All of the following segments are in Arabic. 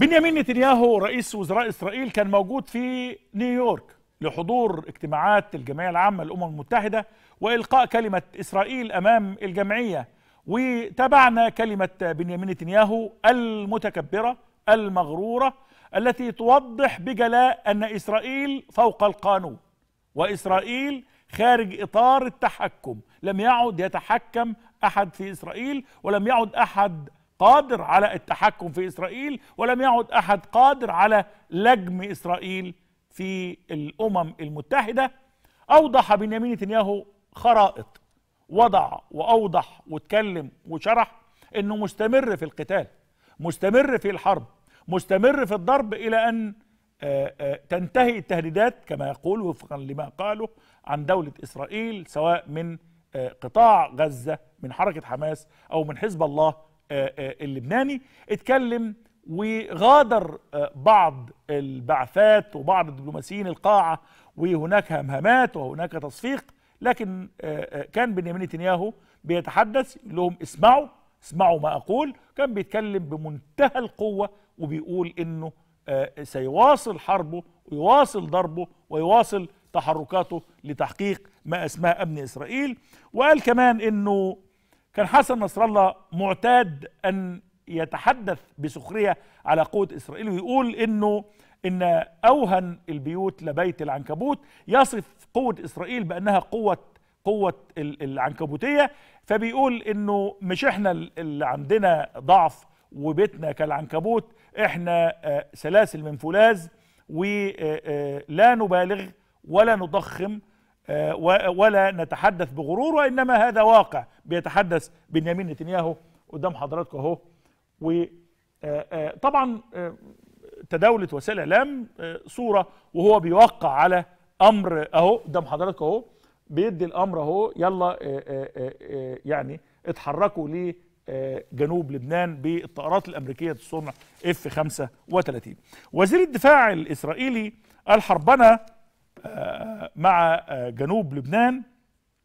بنيامين نتنياهو رئيس وزراء إسرائيل كان موجود في نيويورك لحضور اجتماعات الجمعية العامة للأمم المتحدة وإلقاء كلمة إسرائيل أمام الجمعية وتابعنا كلمة بنيامين نتنياهو المتكبرة المغرورة التي توضح بجلاء أن إسرائيل فوق القانون وإسرائيل خارج إطار التحكم لم يعد يتحكم أحد في إسرائيل ولم يعد أحد قادر على التحكم في إسرائيل ولم يعد أحد قادر على لجم إسرائيل في الأمم المتحدة أوضح بنيامين نتنياهو خرائط وضع وأوضح واتكلم وشرح أنه مستمر في القتال مستمر في الحرب مستمر في الضرب إلى أن آه، آه، تنتهي التهديدات كما يقول وفقا لما قاله عن دولة إسرائيل سواء من آه، قطاع غزة من حركة حماس أو من حزب الله آه، آه، اللبناني اتكلم وغادر آه، بعض البعثات وبعض الدبلوماسيين القاعة وهناك همهمات وهناك تصفيق لكن كان بنيامين نتنياهو بيتحدث لهم اسمعوا اسمعوا ما أقول كان بيتكلم بمنتهى القوة وبيقول إنه سيواصل حربه ويواصل ضربه ويواصل تحركاته لتحقيق ما أسماه أمن إسرائيل وقال كمان إنه كان حسن نصر الله معتاد أن يتحدث بسخرية على قوة إسرائيل ويقول أنه إن أوهن البيوت لبيت العنكبوت يصف قوة إسرائيل بأنها قوة قوة العنكبوتية فبيقول إنه مش إحنا اللي عندنا ضعف وبيتنا كالعنكبوت إحنا آه، سلاسل من فولاذ ولا آه، آه، نبالغ ولا نضخم ولا نتحدث بغرور وإنما هذا واقع بيتحدث بنيامين نتنياهو قدام حضراتكم اهو وطبعا آه، آه، آه، تداولت وسائل الاعلام صوره وهو بيوقع على امر اهو قدام حضراتكم اهو بيدي الامر اهو يلا يعني اتحركوا لجنوب لبنان بالطائرات الامريكيه الصنع اف 35 وزير الدفاع الاسرائيلي الحربنه مع جنوب لبنان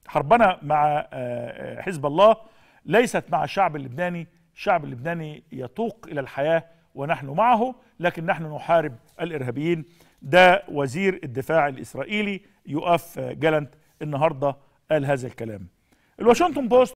حربنا مع آه، آه، حزب الله ليست مع الشعب اللبناني الشعب اللبناني يتوق إلى الحياة ونحن معه لكن نحن نحارب الإرهابيين ده وزير الدفاع الإسرائيلي يؤف جالنت النهاردة قال هذا الكلام الواشنطن بوست